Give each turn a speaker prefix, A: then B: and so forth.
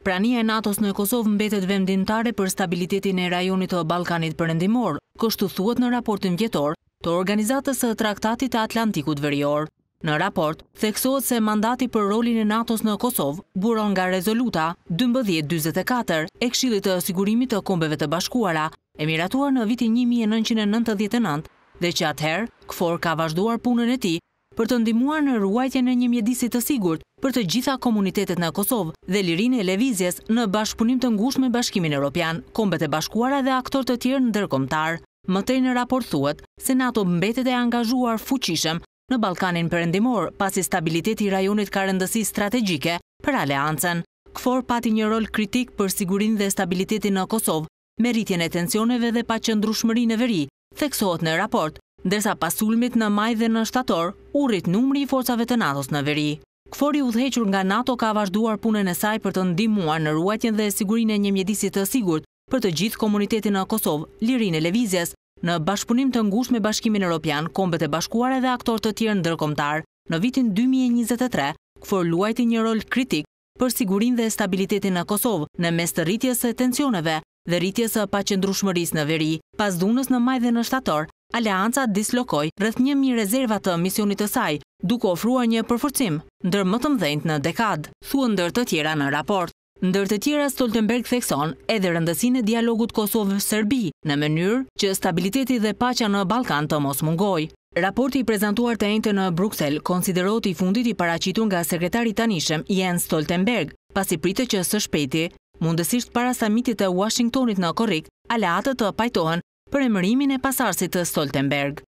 A: Prania e NATO-s në Kosovë mbetet vendintare për stabilitetin e rajonit të Balkanit përëndimor, kështu thuet në raportin vjetor të organizatës e traktatit e Atlantikut vërjor. Në raport, theksohet se mandati për rolin e NATO-s në Kosovë buron nga rezoluta 12.24 e kshilit të sigurimit të kombeve të bashkuara, emiratuar në vitin 1999 dhe që atëherë, këfor ka vazhduar punën e ti për të ndimuar në ruajtje në një mjedisit të sigurt për të gjitha komunitetet në Kosovë dhe lirin e levizjes në bashkëpunim të ngush me bashkimin Europian, kombet e bashkuara dhe aktor të tjerë në dërkomtar. Mëtej në raport thuet, Senato mbetet e angazhuar fuqishëm në Balkanin përendimor pasi stabiliteti rajonit ka rëndësi strategjike për aleancen. Këfor pati një rol kritik për sigurin dhe stabilitetin në Kosovë, meritjen e tensioneve dhe pa qëndrushmëri në veri, theksohet në raport ndërsa pasulmit në maj dhe në shtator, urrit numri i forcave të NATO-s në veri. Këfori u dhequr nga NATO ka vazhduar punën e saj për të ndimuar në ruajtjen dhe sigurin e një mjedisit të sigurt për të gjithë komunitetin në Kosovë, lirin e levizjes, në bashkëpunim të ngush me bashkimin Europian, kombet e bashkuare dhe aktor të tjerë në dërkomtar. Në vitin 2023, këfor luajti një rol kritik për sigurin dhe stabilitetin në Kosovë në mes të rritjes e tensioneve dhe rritjes e pacendrushmëris në veri. Pas dunës në maj dhe në shtator, Aleanca dislokoj rrëth njëmi rezervat të misionit të saj, duko ofruar një përforcim, ndër më të mdhejnë në dekad, thua ndër të tjera në raport. Ndër të tjera, Stoltenberg thekson edhe rëndësin e dialogut Kosovë-Sërbi në mënyrë që stabiliteti dhe pacha në Balkan të mos mungoj. Raporti i prezentuar të ente në Bruxelles konsideroti i fundit i paracitun nga sekretari tanishëm Jens Stoltenberg, pasi pritë që së shpeti, mundësisht para samitit e Washingtonit në Korik, aleatët të pajtohen për emërimin e pasarsit të Stoltenberg.